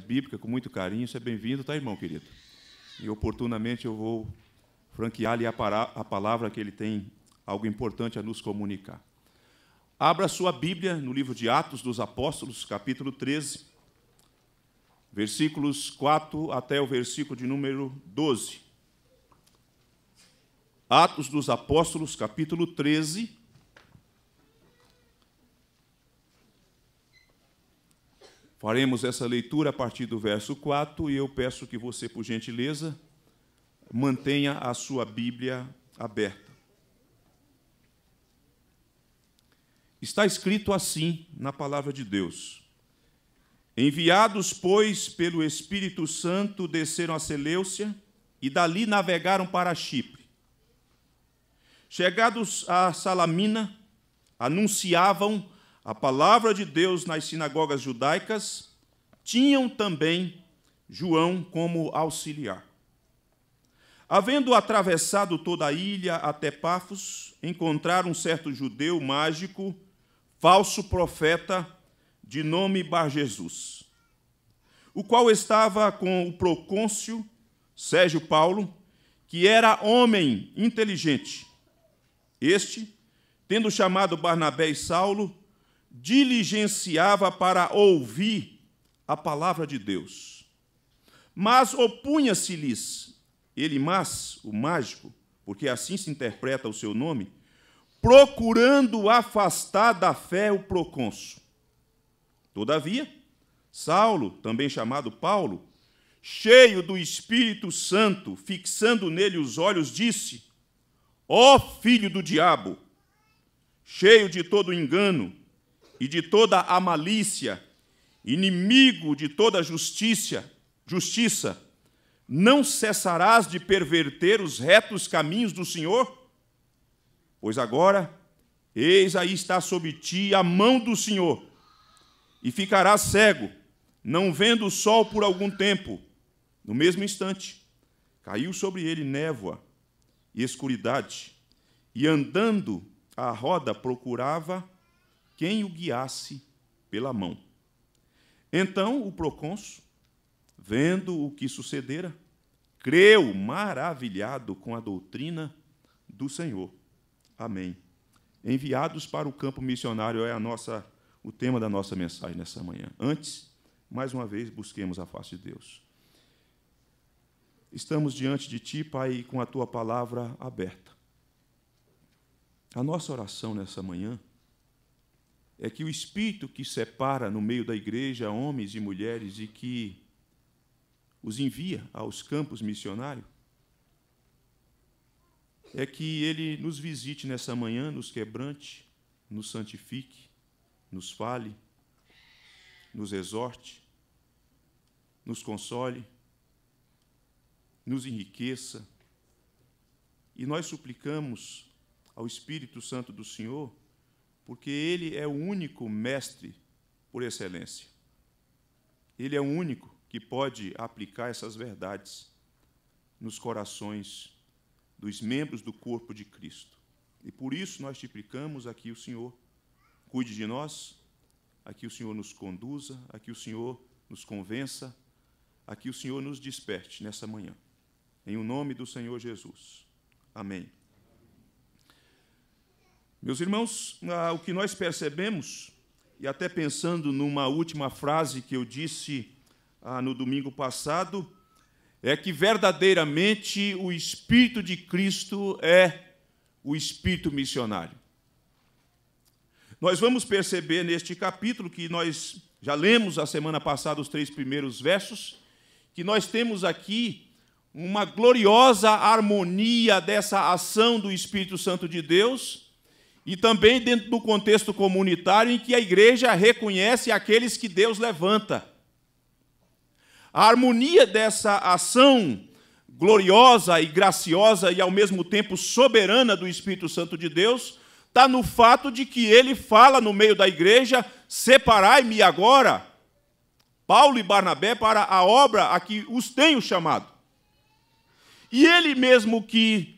bíblica com muito carinho. Você é bem-vindo, tá, irmão querido? E oportunamente eu vou franquear-lhe a, a palavra que ele tem algo importante a nos comunicar. Abra sua Bíblia no livro de Atos dos Apóstolos, capítulo 13, versículos 4 até o versículo de número 12. Atos dos Apóstolos, capítulo 13, Faremos essa leitura a partir do verso 4 e eu peço que você, por gentileza, mantenha a sua Bíblia aberta. Está escrito assim na palavra de Deus. Enviados, pois, pelo Espírito Santo, desceram a Seleucia e dali navegaram para Chipre. Chegados a Salamina, anunciavam a palavra de Deus nas sinagogas judaicas, tinham também João como auxiliar. Havendo atravessado toda a ilha até Pafos, encontraram um certo judeu mágico, falso profeta, de nome Bar Jesus, o qual estava com o procôncio Sérgio Paulo, que era homem inteligente. Este, tendo chamado Barnabé e Saulo, diligenciava para ouvir a palavra de Deus. Mas opunha-se-lhes, ele mas, o mágico, porque assim se interpreta o seu nome, procurando afastar da fé o procônsul. Todavia, Saulo, também chamado Paulo, cheio do Espírito Santo, fixando nele os olhos, disse: Ó oh, filho do diabo, cheio de todo engano, e de toda a malícia, inimigo de toda justiça, justiça, não cessarás de perverter os retos caminhos do Senhor? Pois agora, eis aí está sobre ti a mão do Senhor, e ficarás cego, não vendo o sol por algum tempo. No mesmo instante, caiu sobre ele névoa e escuridade, e andando à roda procurava quem o guiasse pela mão. Então o procônsul, vendo o que sucedera, creu maravilhado com a doutrina do Senhor. Amém. Enviados para o campo missionário é a nossa o tema da nossa mensagem nessa manhã. Antes, mais uma vez, busquemos a face de Deus. Estamos diante de ti, Pai, com a tua palavra aberta. A nossa oração nessa manhã é que o espírito que separa no meio da igreja homens e mulheres e que os envia aos campos missionários, é que ele nos visite nessa manhã, nos quebrante, nos santifique, nos fale, nos exorte, nos console, nos enriqueça. E nós suplicamos ao Espírito Santo do Senhor porque ele é o único mestre por excelência. Ele é o único que pode aplicar essas verdades nos corações dos membros do corpo de Cristo. E por isso nós te triplicamos aqui o Senhor cuide de nós, aqui o Senhor nos conduza, aqui o Senhor nos convença, aqui o Senhor nos desperte nessa manhã. Em o nome do Senhor Jesus. Amém. Meus irmãos, ah, o que nós percebemos, e até pensando numa última frase que eu disse ah, no domingo passado, é que verdadeiramente o Espírito de Cristo é o Espírito missionário. Nós vamos perceber neste capítulo que nós já lemos a semana passada os três primeiros versos, que nós temos aqui uma gloriosa harmonia dessa ação do Espírito Santo de Deus e também dentro do contexto comunitário em que a igreja reconhece aqueles que Deus levanta. A harmonia dessa ação gloriosa e graciosa e ao mesmo tempo soberana do Espírito Santo de Deus está no fato de que ele fala no meio da igreja: separai-me agora, Paulo e Barnabé, para a obra a que os tenho chamado. E ele mesmo que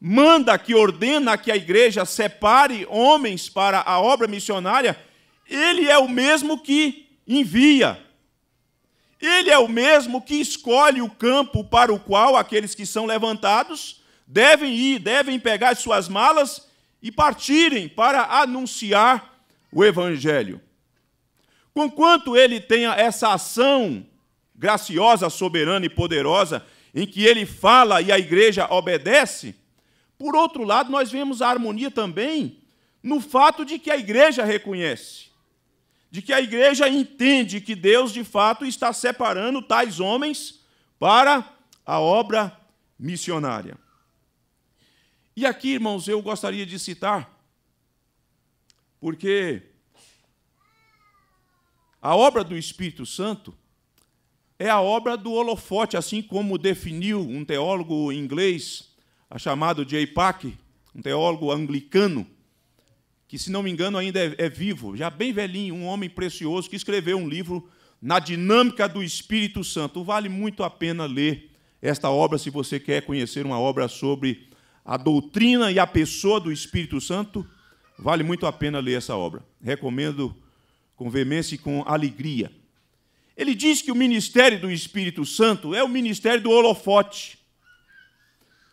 manda, que ordena que a igreja separe homens para a obra missionária, ele é o mesmo que envia. Ele é o mesmo que escolhe o campo para o qual aqueles que são levantados devem ir, devem pegar suas malas e partirem para anunciar o evangelho. Conquanto ele tenha essa ação graciosa, soberana e poderosa, em que ele fala e a igreja obedece, por outro lado, nós vemos a harmonia também no fato de que a igreja reconhece, de que a igreja entende que Deus de fato está separando tais homens para a obra missionária. E aqui, irmãos, eu gostaria de citar, porque a obra do Espírito Santo é a obra do holofote, assim como definiu um teólogo inglês, a é chamado J. Pack, um teólogo anglicano, que, se não me engano, ainda é, é vivo, já bem velhinho, um homem precioso, que escreveu um livro na dinâmica do Espírito Santo. Vale muito a pena ler esta obra se você quer conhecer uma obra sobre a doutrina e a pessoa do Espírito Santo. Vale muito a pena ler essa obra. Recomendo com veemência e com alegria. Ele diz que o ministério do Espírito Santo é o ministério do holofote.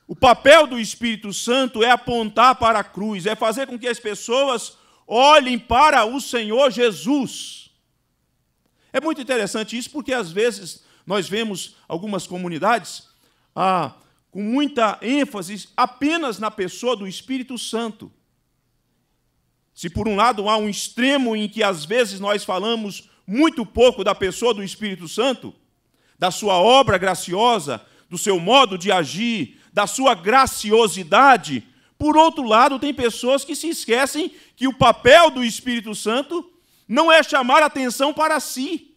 O papel do Espírito Santo é apontar para a cruz, é fazer com que as pessoas olhem para o Senhor Jesus. É muito interessante isso, porque às vezes nós vemos algumas comunidades ah, com muita ênfase apenas na pessoa do Espírito Santo. Se por um lado há um extremo em que às vezes nós falamos muito pouco da pessoa do Espírito Santo, da sua obra graciosa, do seu modo de agir, da sua graciosidade, por outro lado, tem pessoas que se esquecem que o papel do Espírito Santo não é chamar atenção para si,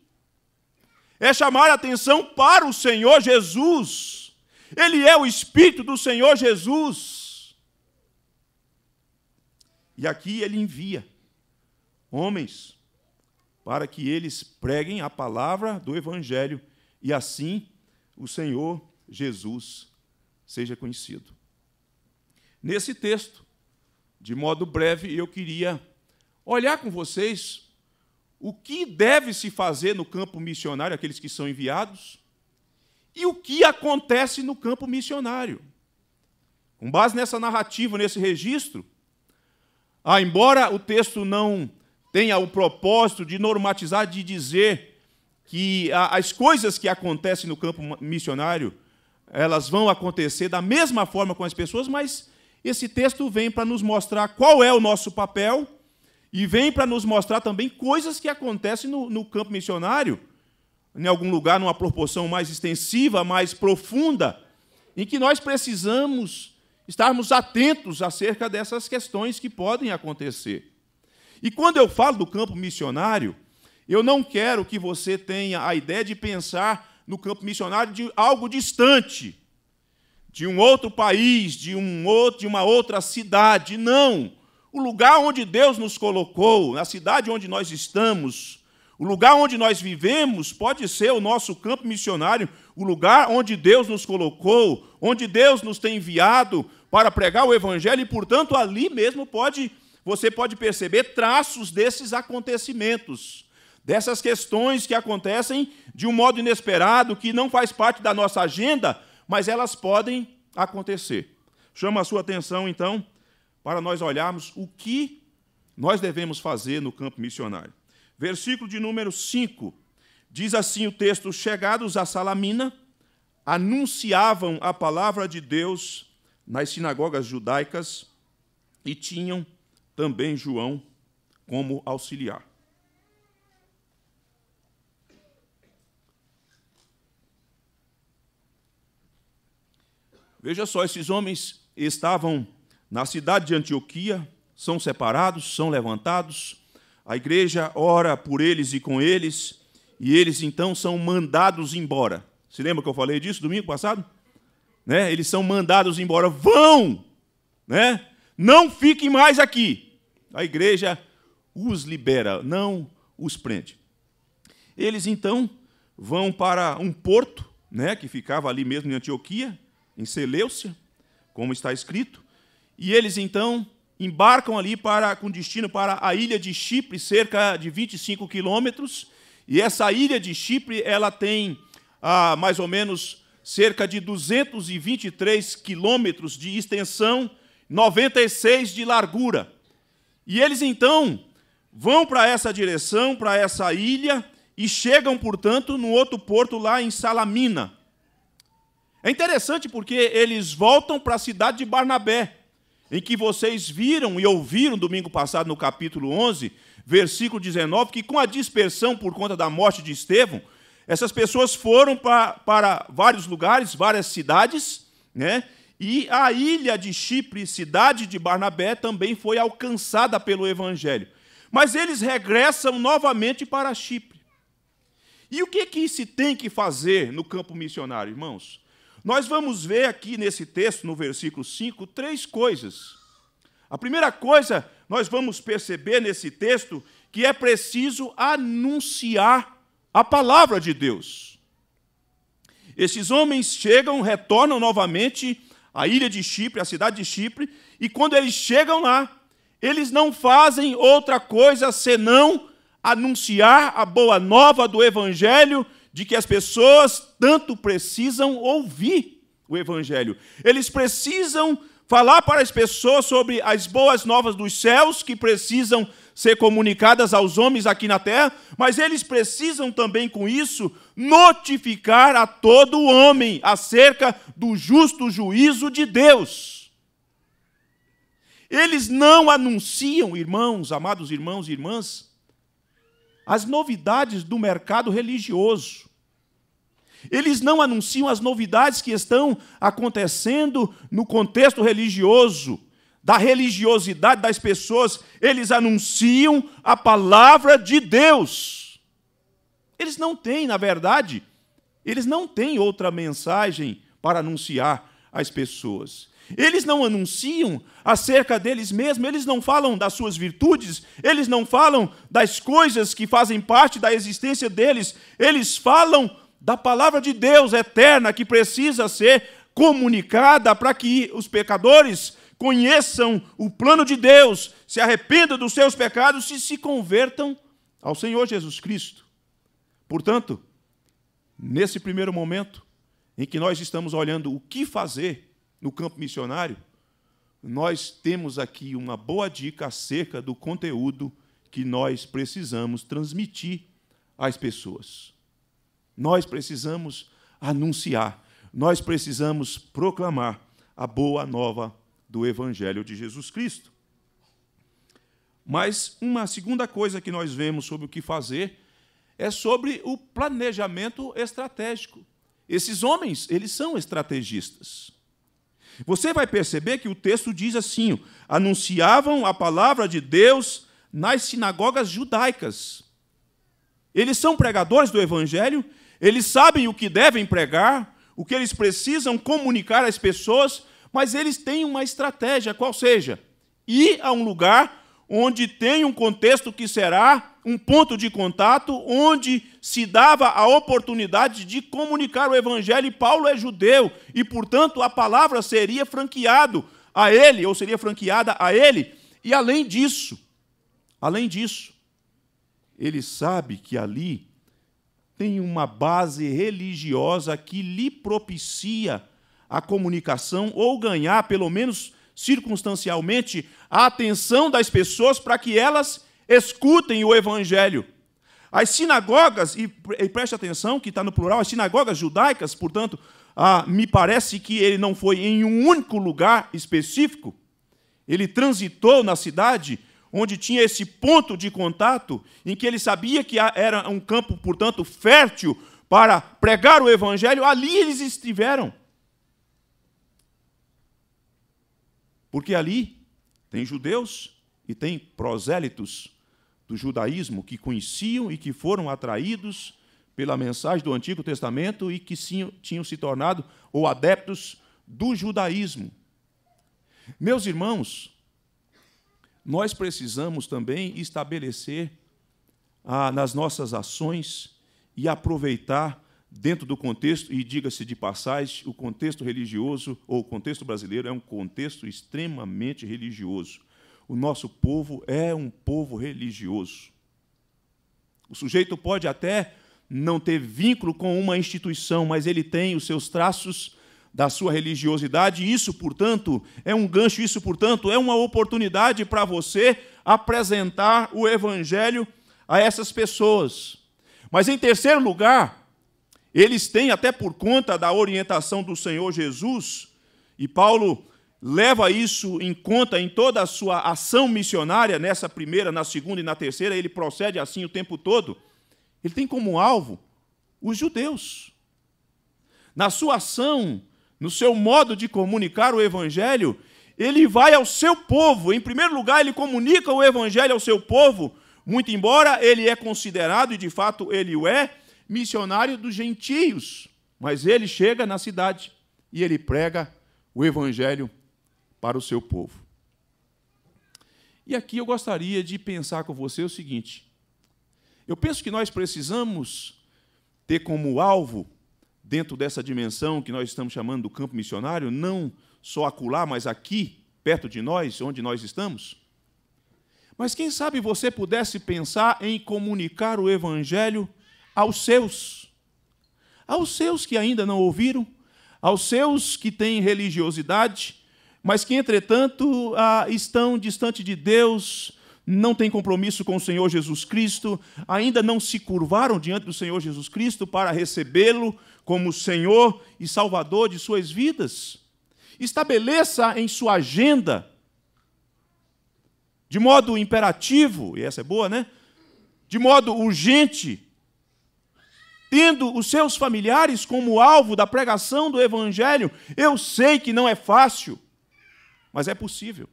é chamar atenção para o Senhor Jesus. Ele é o Espírito do Senhor Jesus. E aqui ele envia homens para que eles preguem a palavra do Evangelho e assim o Senhor Jesus seja conhecido. Nesse texto, de modo breve, eu queria olhar com vocês o que deve se fazer no campo missionário, aqueles que são enviados, e o que acontece no campo missionário. Com base nessa narrativa, nesse registro, ah, embora o texto não tenha o propósito de normatizar, de dizer que as coisas que acontecem no campo missionário elas vão acontecer da mesma forma com as pessoas, mas esse texto vem para nos mostrar qual é o nosso papel e vem para nos mostrar também coisas que acontecem no, no, campo missionário, em algum lugar, numa proporção mais extensiva, mais profunda, em que nós precisamos estarmos atentos acerca dessas questões que podem acontecer. E quando eu falo do campo missionário, eu não quero que você tenha a ideia de pensar no campo missionário de algo distante, de um outro país, de, um outro, de uma outra cidade. Não! O lugar onde Deus nos colocou, na cidade onde nós estamos, o lugar onde nós vivemos pode ser o nosso campo missionário, o lugar onde Deus nos colocou, onde Deus nos tem enviado para pregar o evangelho e, portanto, ali mesmo pode você pode perceber traços desses acontecimentos dessas questões que acontecem de um modo inesperado, que não faz parte da nossa agenda, mas elas podem acontecer. Chama a sua atenção, então, para nós olharmos o que nós devemos fazer no campo missionário. Versículo de número 5 diz assim o texto: Chegados a Salamina, anunciavam a palavra de Deus nas sinagogas judaicas e tinham também João como auxiliar. Veja só, esses homens estavam na cidade de Antioquia, são separados, são levantados, a igreja ora por eles e com eles, e eles então são mandados embora. Se lembra que eu falei disso domingo passado? Né? Eles são mandados embora, vão, né? Não fiquem mais aqui. A igreja os libera, não os prende. Eles então vão para um porto, né, que ficava ali mesmo em Antioquia, em Seleucia, como está escrito, e eles então embarcam ali para, com destino para a ilha de Chipre, cerca de 25 quilômetros, e essa ilha de Chipre ela tem ah, mais ou menos cerca de 223 quilômetros de extensão, 96 de largura. E eles então vão para essa direção, para essa ilha, e chegam, portanto, no outro porto lá em Salamina. É interessante porque eles voltam para a cidade de Barnabé, em que vocês viram e ouviram domingo passado no capítulo 11, versículo 19, que com a dispersão por conta da morte de Estevão, essas pessoas foram para, para vários lugares, várias cidades, né? e a ilha de Chipre, cidade de Barnabé, também foi alcançada pelo evangelho. Mas eles regressam novamente para Chipre. E o que, que se tem que fazer no campo missionário, irmãos? Nós vamos ver aqui nesse texto, no versículo 5, três coisas. A primeira coisa, nós vamos perceber nesse texto que é preciso anunciar a palavra de Deus. Esses homens chegam, retornam novamente à ilha de Chipre, à cidade de Chipre, e quando eles chegam lá, eles não fazem outra coisa senão anunciar a boa nova do evangelho de que as pessoas tanto precisam ouvir o Evangelho. Eles precisam falar para as pessoas sobre as boas novas dos céus que precisam ser comunicadas aos homens aqui na terra, mas eles precisam também com isso notificar a todo homem acerca do justo juízo de Deus. Eles não anunciam, irmãos, amados irmãos e irmãs, as novidades do mercado religioso. Eles não anunciam as novidades que estão acontecendo no contexto religioso, da religiosidade das pessoas. Eles anunciam a palavra de Deus. Eles não têm, na verdade, eles não têm outra mensagem para anunciar às pessoas. Eles não anunciam acerca deles mesmos, eles não falam das suas virtudes, eles não falam das coisas que fazem parte da existência deles, eles falam da palavra de Deus eterna que precisa ser comunicada para que os pecadores conheçam o plano de Deus, se arrependam dos seus pecados e se convertam ao Senhor Jesus Cristo. Portanto, nesse primeiro momento em que nós estamos olhando o que fazer no campo missionário, nós temos aqui uma boa dica acerca do conteúdo que nós precisamos transmitir às pessoas. Nós precisamos anunciar, nós precisamos proclamar a boa nova do Evangelho de Jesus Cristo. Mas uma segunda coisa que nós vemos sobre o que fazer é sobre o planejamento estratégico. Esses homens, eles são estrategistas. Você vai perceber que o texto diz assim: anunciavam a palavra de Deus nas sinagogas judaicas. Eles são pregadores do evangelho eles sabem o que devem pregar, o que eles precisam comunicar às pessoas, mas eles têm uma estratégia, qual seja, ir a um lugar onde tem um contexto que será um ponto de contato, onde se dava a oportunidade de comunicar o evangelho, e Paulo é judeu, e portanto a palavra seria franqueado a ele, ou seria franqueada a ele, e além disso, além disso, ele sabe que ali tem uma base religiosa que lhe propicia a comunicação ou ganhar, pelo menos circunstancialmente, a atenção das pessoas para que elas escutem o evangelho. As sinagogas, e, preste atenção que está no plural, as sinagogas judaicas, portanto, ah, me parece que ele não foi em um único lugar específico, ele transitou na cidade onde tinha esse ponto de contato, em que ele sabia que era um campo, portanto, fértil para pregar o evangelho, ali eles estiveram. Porque ali tem judeus e tem prosélitos do judaísmo que conheciam e que foram atraídos pela mensagem do Antigo Testamento e que tinham se tornado ou adeptos do judaísmo. Meus irmãos, nós precisamos também estabelecer ah, nas nossas ações e aproveitar dentro do contexto, e diga-se de passagem, o contexto religioso ou o contexto brasileiro é um contexto extremamente religioso. O nosso povo é um povo religioso. O sujeito pode até não ter vínculo com uma instituição, mas ele tem os seus traços da sua religiosidade. Isso, portanto, é um gancho, isso, portanto, é uma oportunidade para você apresentar o evangelho a essas pessoas. Mas em terceiro lugar, eles têm até por conta da orientação do Senhor Jesus, e Paulo leva isso em conta em toda a sua ação missionária, nessa primeira, na segunda e na terceira, ele procede assim o tempo todo. Ele tem como alvo os judeus. Na sua ação no seu modo de comunicar o Evangelho, ele vai ao seu povo. Em primeiro lugar, ele comunica o Evangelho ao seu povo, muito embora ele é considerado, e de fato ele o é, missionário dos gentios. Mas ele chega na cidade e ele prega o Evangelho para o seu povo. E aqui eu gostaria de pensar com você o seguinte: eu penso que nós precisamos ter como alvo dentro dessa dimensão que nós estamos chamando do campo missionário, não só acolá, mas aqui, perto de nós, onde nós estamos? Mas quem sabe você pudesse pensar em comunicar o Evangelho aos seus, aos seus que ainda não ouviram, aos seus que têm religiosidade, mas que, entretanto, ah, estão distante de Deus, não têm compromisso com o Senhor Jesus Cristo, ainda não se curvaram diante do Senhor Jesus Cristo para recebê-lo como Senhor e Salvador de suas vidas. Estabeleça em sua agenda, de modo imperativo, e essa é boa, né? De modo urgente, tendo os seus familiares como alvo da pregação do Evangelho. Eu sei que não é fácil, mas é possível.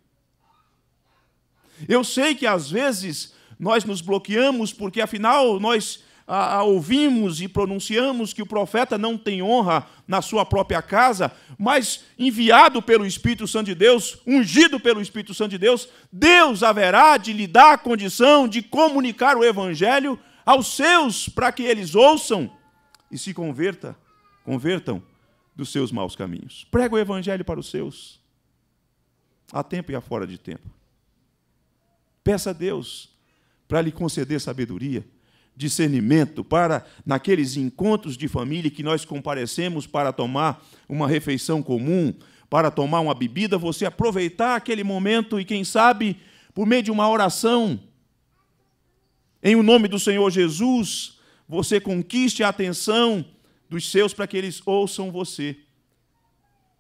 Eu sei que às vezes nós nos bloqueamos porque, afinal, nós a, a, ouvimos e pronunciamos que o profeta não tem honra na sua própria casa, mas enviado pelo Espírito Santo de Deus, ungido pelo Espírito Santo de Deus, Deus haverá de lhe dar a condição de comunicar o evangelho aos seus para que eles ouçam e se converta, convertam dos seus maus caminhos. Prega o evangelho para os seus, a tempo e a fora de tempo. Peça a Deus para lhe conceder sabedoria discernimento, para naqueles encontros de família que nós comparecemos para tomar uma refeição comum, para tomar uma bebida, você aproveitar aquele momento e, quem sabe, por meio de uma oração, em o nome do Senhor Jesus, você conquiste a atenção dos seus para que eles ouçam você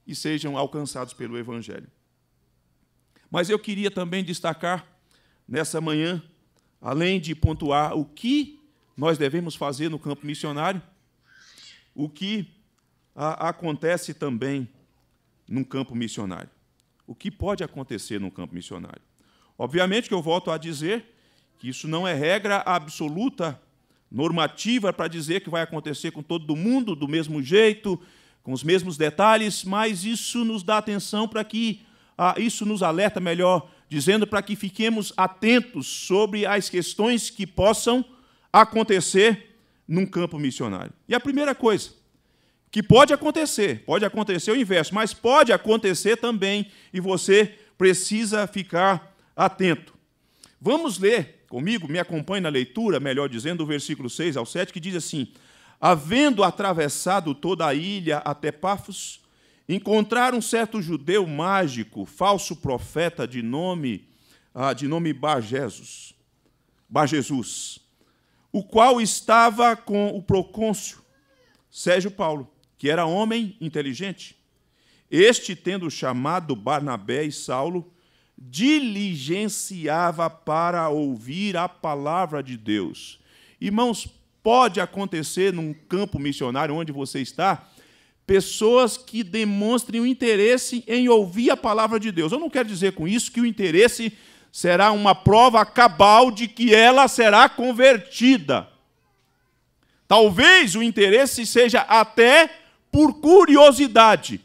e sejam alcançados pelo Evangelho. Mas eu queria também destacar nessa manhã, além de pontuar o que nós devemos fazer no campo missionário, o que a, acontece também no campo missionário. O que pode acontecer no campo missionário? Obviamente que eu volto a dizer que isso não é regra absoluta, normativa, para dizer que vai acontecer com todo mundo do mesmo jeito, com os mesmos detalhes, mas isso nos dá atenção para que, ah, isso nos alerta melhor, dizendo para que fiquemos atentos sobre as questões que possam acontecer num campo missionário. E a primeira coisa que pode acontecer, pode acontecer o inverso, mas pode acontecer também e você precisa ficar atento. Vamos ler comigo, me acompanhe na leitura, melhor dizendo, do versículo 6 ao 7, que diz assim: Havendo atravessado toda a ilha até Pafos, encontraram um certo judeu mágico, falso profeta de nome, ah, de nome Bar Jesus. Bar Jesus o qual estava com o procôncio Sérgio Paulo, que era homem inteligente. Este, tendo chamado Barnabé e Saulo, diligenciava para ouvir a palavra de Deus. Irmãos, pode acontecer num campo missionário onde você está, pessoas que demonstrem o interesse em ouvir a palavra de Deus. Eu não quero dizer com isso que o interesse será uma prova cabal de que ela será convertida. Talvez o interesse seja até por curiosidade.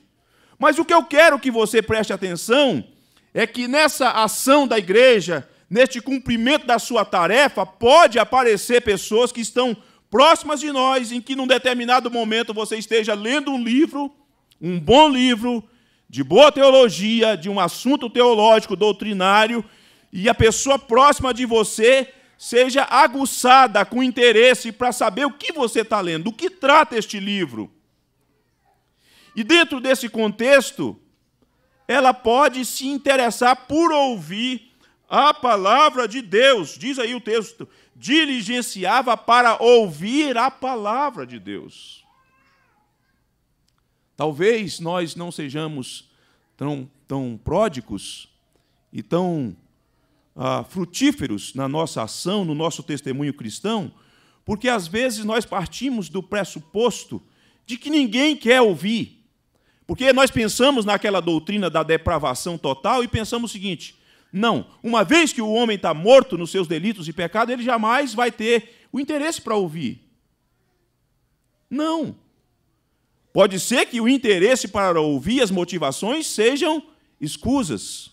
Mas o que eu quero que você preste atenção é que nessa ação da igreja, neste cumprimento da sua tarefa, pode aparecer pessoas que estão próximas de nós, em que num determinado momento você esteja lendo um livro, um bom livro, de boa teologia, de um assunto teológico, doutrinário, e a pessoa próxima de você seja aguçada com interesse para saber o que você está lendo, do que trata este livro. E dentro desse contexto, ela pode se interessar por ouvir a palavra de Deus, diz aí o texto, diligenciava para ouvir a palavra de Deus. Talvez nós não sejamos tão, tão pródigos e tão ah, frutíferos na nossa ação, no nosso testemunho cristão, porque às vezes nós partimos do pressuposto de que ninguém quer ouvir. Porque nós pensamos naquela doutrina da depravação total e pensamos o seguinte: não, uma vez que o homem está morto nos seus delitos e pecados, ele jamais vai ter o interesse para ouvir. Não. Pode ser que o interesse para ouvir as motivações sejam escusas.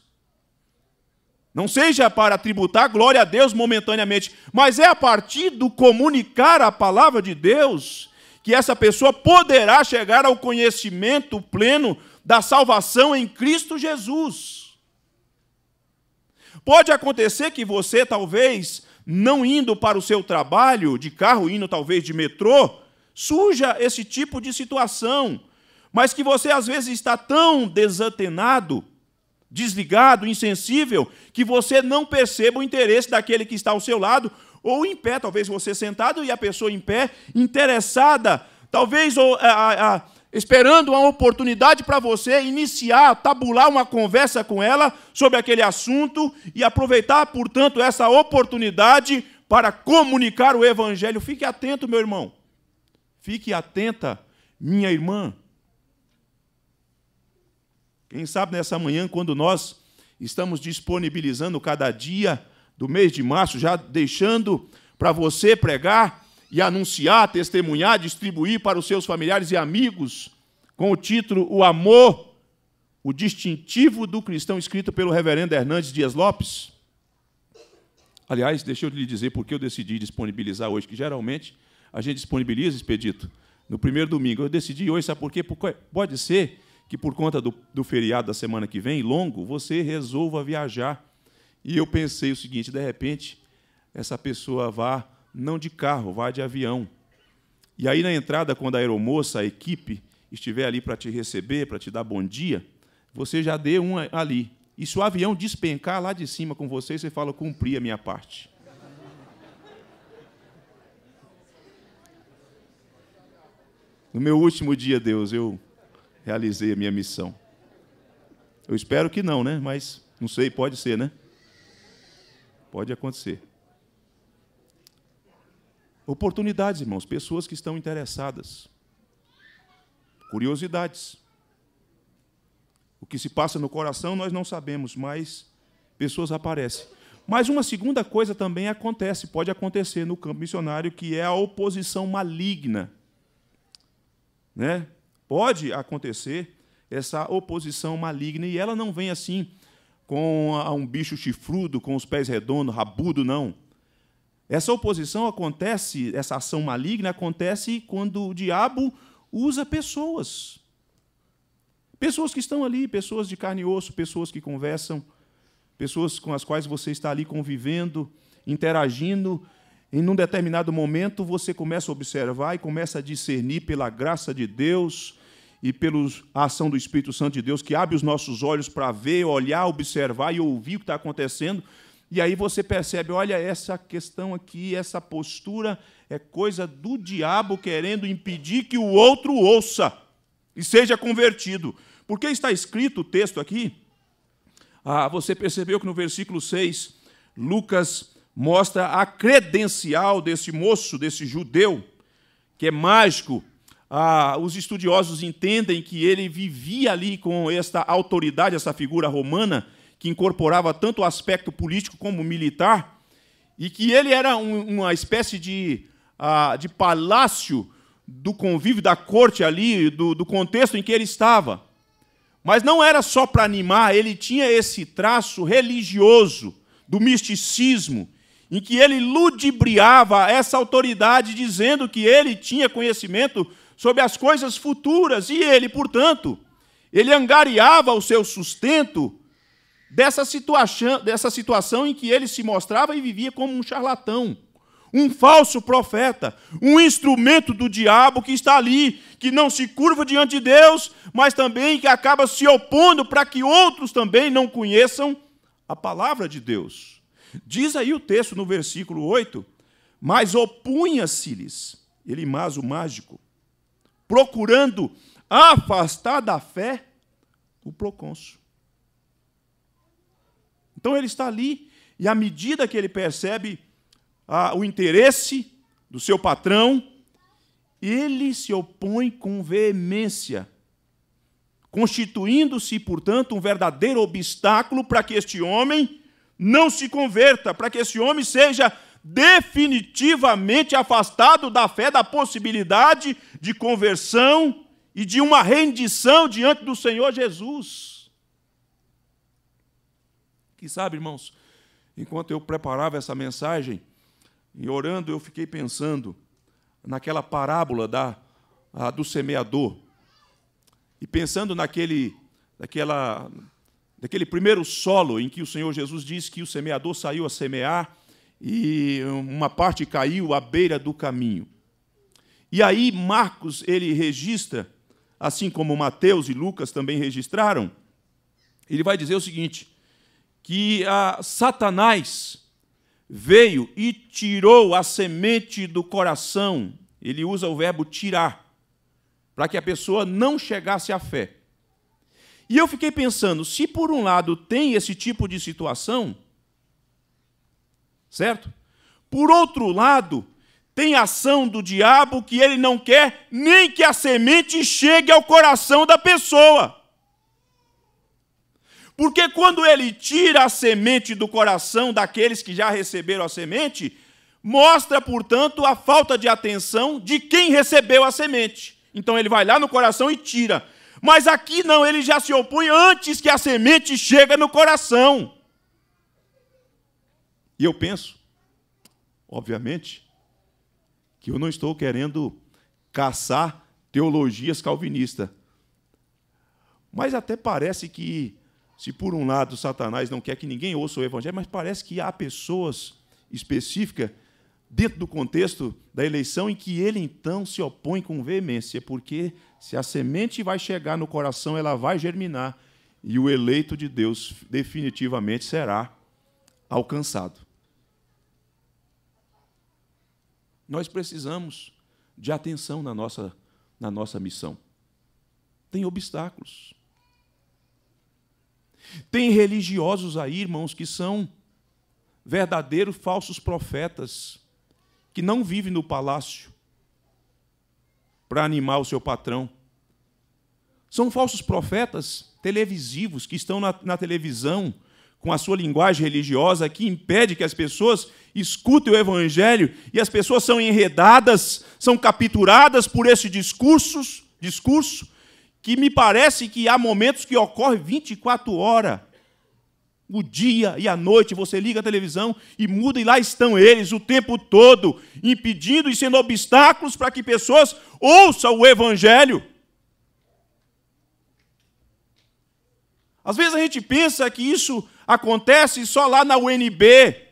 Não seja para tributar glória a Deus momentaneamente, mas é a partir do comunicar a palavra de Deus que essa pessoa poderá chegar ao conhecimento pleno da salvação em Cristo Jesus. Pode acontecer que você, talvez, não indo para o seu trabalho de carro, indo talvez de metrô, suja esse tipo de situação, mas que você às vezes está tão desatenado desligado, insensível, que você não perceba o interesse daquele que está ao seu lado, ou em pé, talvez você sentado e a pessoa em pé, interessada, talvez ou, a, a, esperando uma oportunidade para você iniciar, tabular uma conversa com ela sobre aquele assunto e aproveitar, portanto, essa oportunidade para comunicar o Evangelho. Fique atento, meu irmão. Fique atenta, minha irmã. Quem sabe nessa manhã, quando nós estamos disponibilizando cada dia do mês de março, já deixando para você pregar e anunciar, testemunhar, distribuir para os seus familiares e amigos, com o título O Amor, o distintivo do cristão, escrito pelo reverendo Hernandes Dias Lopes. Aliás, deixa eu lhe dizer porque eu decidi disponibilizar hoje, que geralmente a gente disponibiliza, Expedito, no primeiro domingo. Eu decidi hoje, sabe por quê? Porque pode ser que por conta do, do feriado da semana que vem, longo, você resolva viajar. E eu pensei o seguinte: de repente, essa pessoa vá não de carro, vá de avião. E aí, na entrada, quando a aeromoça, a equipe, estiver ali para te receber, para te dar bom dia, você já dê um ali. E se o avião despencar lá de cima com você, você fala: cumpri a minha parte. No meu último dia, Deus, eu realizei a minha missão. Eu espero que não, né? Mas não sei, pode ser, né? Pode acontecer. Oportunidades, irmãos, pessoas que estão interessadas. Curiosidades. O que se passa no coração nós não sabemos, mas pessoas aparecem. Mas uma segunda coisa também acontece, pode acontecer no campo missionário, que é a oposição maligna. Né? pode acontecer essa oposição maligna e ela não vem assim com um bicho chifrudo, com os pés redondos, rabudo, não. Essa oposição acontece, essa ação maligna acontece quando o diabo usa pessoas. Pessoas que estão ali, pessoas de carne e osso, pessoas que conversam, pessoas com as quais você está ali convivendo, interagindo, em um determinado momento você começa a observar e começa a discernir pela graça de Deus e pela ação do Espírito Santo de Deus que abre os nossos olhos para ver, olhar, observar e ouvir o que está acontecendo. E aí você percebe, olha, essa questão aqui, essa postura é coisa do diabo querendo impedir que o outro ouça e seja convertido. Porque está escrito o texto aqui, ah, você percebeu que no versículo 6, Lucas mostra a credencial desse moço, desse judeu, que é mágico. Ah, os estudiosos entendem que ele vivia ali com esta autoridade, essa figura romana, que incorporava tanto o aspecto político como militar, e que ele era um, uma espécie de, ah, de palácio do convívio da corte ali, do, do contexto em que ele estava. Mas não era só para animar, ele tinha esse traço religioso, do misticismo, em que ele ludibriava essa autoridade, dizendo que ele tinha conhecimento sobre as coisas futuras, e ele, portanto, ele angariava o seu sustento dessa situação, dessa situação em que ele se mostrava e vivia como um charlatão, um falso profeta, um instrumento do diabo que está ali, que não se curva diante de Deus, mas também que acaba se opondo para que outros também não conheçam a palavra de Deus. Diz aí o texto no versículo 8: Mas opunha-se-lhes, ele mas o mágico, procurando afastar da fé o procônsul. Então ele está ali, e à medida que ele percebe ah, o interesse do seu patrão, ele se opõe com veemência, constituindo-se, portanto, um verdadeiro obstáculo para que este homem não se converta, para que esse homem seja definitivamente afastado da fé, da possibilidade de conversão e de uma rendição diante do Senhor Jesus. Que sabe, irmãos, enquanto eu preparava essa mensagem e orando, eu fiquei pensando naquela parábola da, a, do semeador e pensando naquele, naquela daquele primeiro solo em que o Senhor Jesus diz que o semeador saiu a semear e uma parte caiu à beira do caminho. E aí Marcos ele registra, assim como Mateus e Lucas também registraram, ele vai dizer o seguinte: que Satanás veio e tirou a semente do coração. Ele usa o verbo tirar, para que a pessoa não chegasse à fé. E eu fiquei pensando, se por um lado tem esse tipo de situação, certo? Por outro lado, tem ação do diabo que ele não quer nem que a semente chegue ao coração da pessoa. Porque quando ele tira a semente do coração daqueles que já receberam a semente, mostra, portanto, a falta de atenção de quem recebeu a semente. Então ele vai lá no coração e tira. Mas aqui não, ele já se opõe antes que a semente chega no coração. E eu penso, obviamente, que eu não estou querendo caçar teologias calvinistas. Mas até parece que, se por um lado Satanás não quer que ninguém ouça o evangelho, mas parece que há pessoas específicas dentro do contexto da eleição em que ele então se opõe com veemência, porque se a semente vai chegar no coração, ela vai germinar e o eleito de Deus definitivamente será alcançado. Nós precisamos de atenção na nossa, na nossa missão. Tem obstáculos. Tem religiosos aí, irmãos, que são verdadeiros falsos profetas que não vive no palácio para animar o seu patrão. São falsos profetas televisivos que estão na, na, televisão com a sua linguagem religiosa que impede que as pessoas escutem o evangelho e as pessoas são enredadas, são capturadas por esses discursos, discurso que me parece que há momentos que ocorre 24 horas o dia e a noite, você liga a televisão e muda, e lá estão eles o tempo todo, impedindo e sendo obstáculos para que pessoas ouçam o Evangelho. Às vezes a gente pensa que isso acontece só lá na UNB,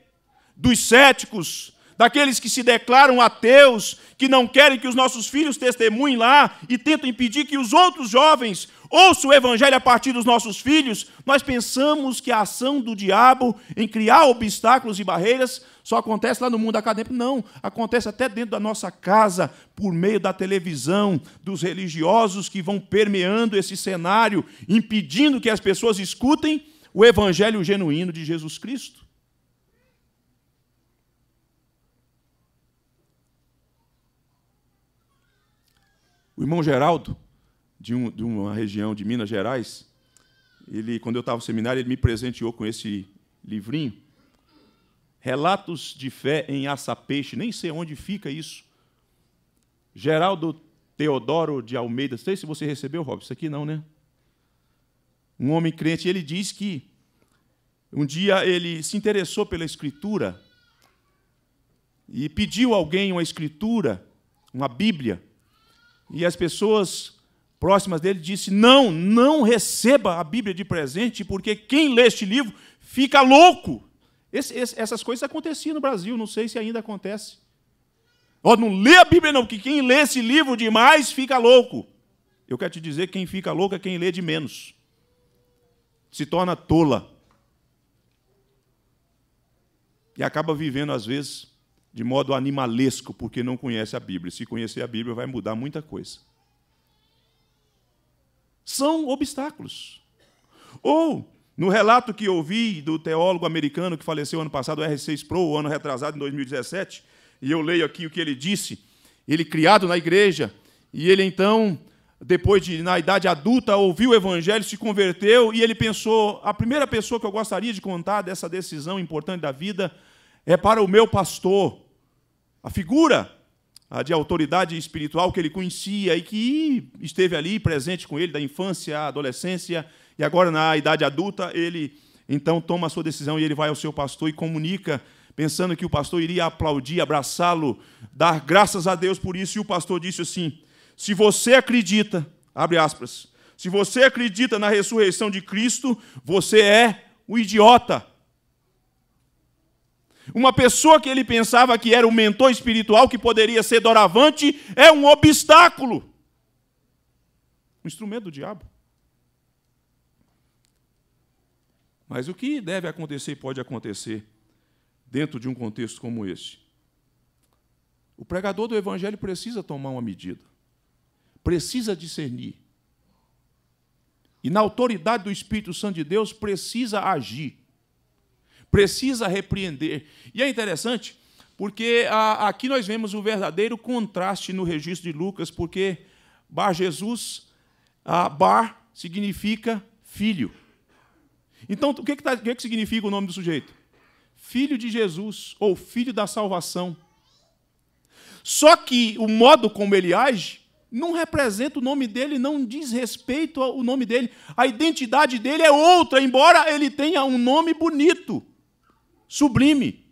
dos céticos, daqueles que se declaram ateus, que não querem que os nossos filhos testemunhem lá e tentam impedir que os outros jovens ouça o evangelho a partir dos nossos filhos, nós pensamos que a ação do diabo em criar obstáculos e barreiras só acontece lá no mundo acadêmico. Não, acontece até dentro da nossa casa, por meio da televisão, dos religiosos que vão permeando esse cenário, impedindo que as pessoas escutem o evangelho genuíno de Jesus Cristo. O irmão Geraldo, de, um, de uma região de Minas Gerais, ele, quando eu estava no seminário, ele me presenteou com esse livrinho, Relatos de Fé em Açapeixe, nem sei onde fica isso. Geraldo Teodoro de Almeida, sei se você recebeu, Rob, isso aqui não, né? Um homem crente, ele diz que um dia ele se interessou pela escritura e pediu a alguém uma escritura, uma Bíblia, e as pessoas próximas dele, disse: Não, não receba a Bíblia de presente, porque quem lê este livro fica louco. Esse, esse, essas coisas aconteciam no Brasil, não sei se ainda acontece. Oh, não lê a Bíblia, não, que quem lê esse livro demais fica louco. Eu quero te dizer: quem fica louco é quem lê de menos, se torna tola. E acaba vivendo, às vezes, de modo animalesco, porque não conhece a Bíblia. Se conhecer a Bíblia, vai mudar muita coisa são obstáculos. Ou, no relato que ouvi do teólogo americano que faleceu ano passado, R6 Pro, ano retrasado, em 2017, e eu leio aqui o que ele disse, ele criado na igreja, e ele então, depois de, na idade adulta, ouviu o evangelho, se converteu, e ele pensou, a primeira pessoa que eu gostaria de contar dessa decisão importante da vida é para o meu pastor. A figura de autoridade espiritual que ele conhecia e que esteve ali presente com ele da infância à adolescência e agora na idade adulta ele então toma a sua decisão e ele vai ao seu pastor e comunica pensando que o pastor iria aplaudir, abraçá-lo, dar graças a Deus por isso e o pastor disse assim: "Se você acredita, abre aspas, se você acredita na ressurreição de Cristo, você é o idiota. Uma pessoa que ele pensava que era o mentor espiritual, que poderia ser doravante, é um obstáculo. Um instrumento do diabo. Mas o que deve acontecer e pode acontecer dentro de um contexto como este? O pregador do evangelho precisa tomar uma medida, precisa discernir. E na autoridade do Espírito Santo de Deus precisa agir precisa repreender. E é interessante, porque ah, aqui nós vemos um verdadeiro contraste no registro de Lucas, porque Bar Jesus, ah, Bar significa filho. Então, tá, o que, que significa o nome do sujeito? Filho de Jesus, ou filho da salvação. Só que o modo como ele age não representa o nome dele, não diz respeito ao nome dele. A identidade dele é outra, embora ele tenha um nome bonito sublime.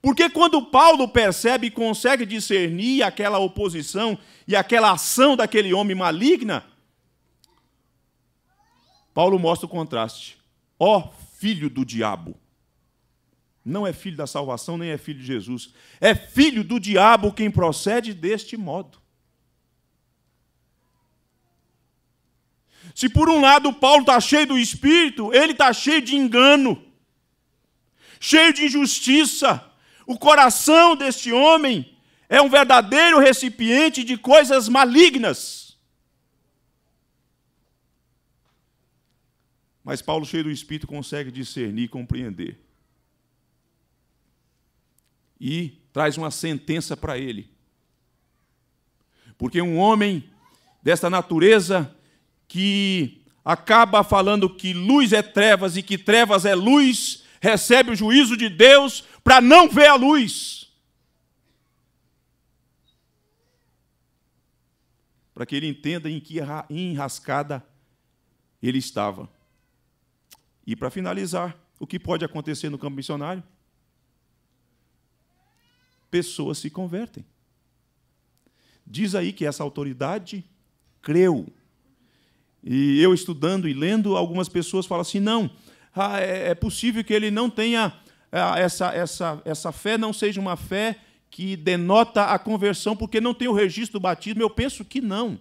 Porque quando Paulo percebe e consegue discernir aquela oposição e aquela ação daquele homem maligna, Paulo mostra o contraste. Ó oh, filho do diabo. Não é filho da salvação, nem é filho de Jesus. É filho do diabo quem procede deste modo. Se por um lado Paulo está cheio do espírito, ele está cheio de engano cheio de injustiça. O coração deste homem é um verdadeiro recipiente de coisas malignas. Mas Paulo, cheio do Espírito, consegue discernir e compreender. E traz uma sentença para ele. Porque um homem desta natureza que acaba falando que luz é trevas e que trevas é luz, recebe o juízo de Deus para não ver a luz. Para que ele entenda em que enrascada ele estava. E para finalizar, o que pode acontecer no campo missionário? Pessoas se convertem. Diz aí que essa autoridade creu. E eu estudando e lendo, algumas pessoas falam assim: não, ah, é, é, possível que ele não tenha ah, essa, essa, essa fé, não seja uma fé que denota a conversão, porque não tem o registro do batismo. Eu penso que não.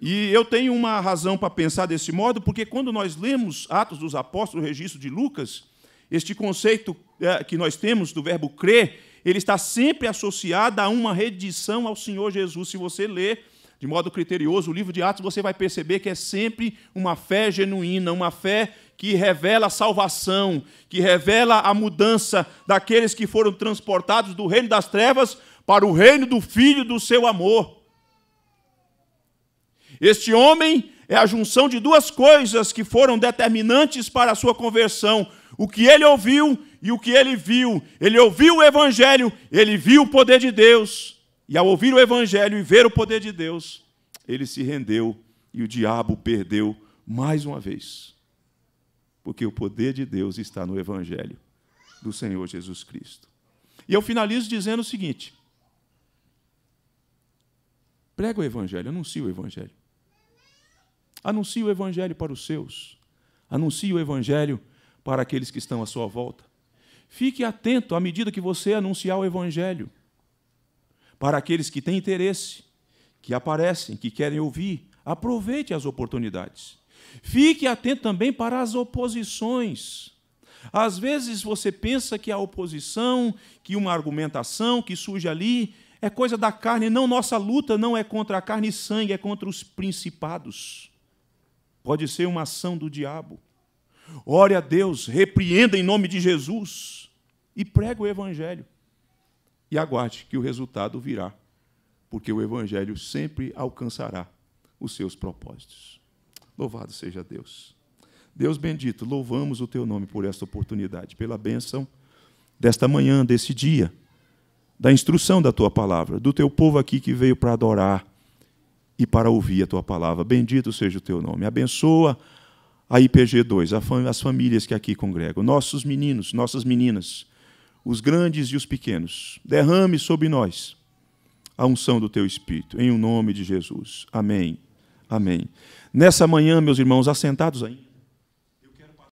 E eu tenho uma razão para pensar desse modo, porque quando nós lemos Atos dos Apóstolos, o registro de Lucas, este conceito é, que nós temos do verbo crer, ele está sempre associado a uma redição ao Senhor Jesus. Se você ler de modo criterioso, o livro de Atos você vai perceber que é sempre uma fé genuína, uma fé que revela a salvação, que revela a mudança daqueles que foram transportados do reino das trevas para o reino do filho do seu amor. Este homem é a junção de duas coisas que foram determinantes para a sua conversão: o que ele ouviu e o que ele viu. Ele ouviu o evangelho, ele viu o poder de Deus. E ao ouvir o Evangelho e ver o poder de Deus, ele se rendeu e o diabo perdeu mais uma vez. Porque o poder de Deus está no Evangelho do Senhor Jesus Cristo. E eu finalizo dizendo o seguinte: prega o Evangelho, anuncie o Evangelho. Anuncie o Evangelho para os seus. Anuncie o Evangelho para aqueles que estão à sua volta. Fique atento à medida que você anunciar o Evangelho para aqueles que têm interesse, que aparecem, que querem ouvir. Aproveite as oportunidades. Fique atento também para as oposições. Às vezes você pensa que a oposição, que uma argumentação que surge ali, é coisa da carne. Não, nossa luta não é contra a carne e sangue, é contra os principados. Pode ser uma ação do diabo. Ore a Deus, repreenda em nome de Jesus e prega o Evangelho e aguarde que o resultado virá, porque o Evangelho sempre alcançará os seus propósitos. Louvado seja Deus. Deus bendito, louvamos o teu nome por esta oportunidade, pela bênção desta manhã, desse dia, da instrução da tua palavra, do teu povo aqui que veio para adorar e para ouvir a tua palavra. Bendito seja o teu nome. Abençoa a IPG2, as famílias que aqui congregam, nossos meninos, nossas meninas os grandes e os pequenos. Derrame sobre nós a unção do teu espírito, em o nome de Jesus. Amém. Amém. Nessa manhã, meus irmãos, assentados ainda,